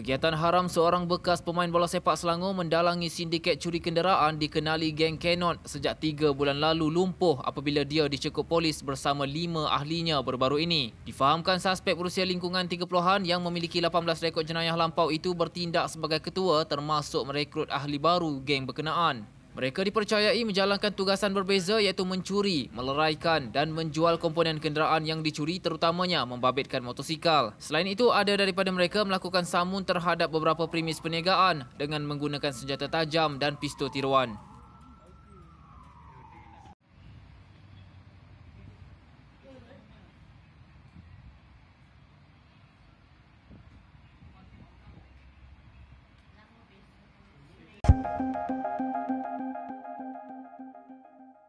Kegiatan haram seorang bekas pemain bola sepak Selangor mendalangi sindiket curi kenderaan dikenali geng Canon sejak tiga bulan lalu lumpuh apabila dia dicekup polis bersama lima ahlinya berbaru ini. Difahamkan suspek berusia lingkungan 30-an yang memiliki 18 rekod jenayah lampau itu bertindak sebagai ketua termasuk merekrut ahli baru geng berkenaan. Mereka dipercayai menjalankan tugasan berbeza iaitu mencuri, meleraikan dan menjual komponen kenderaan yang dicuri terutamanya membabitkan motosikal. Selain itu, ada daripada mereka melakukan samun terhadap beberapa primis perniagaan dengan menggunakan senjata tajam dan pistol tiruan.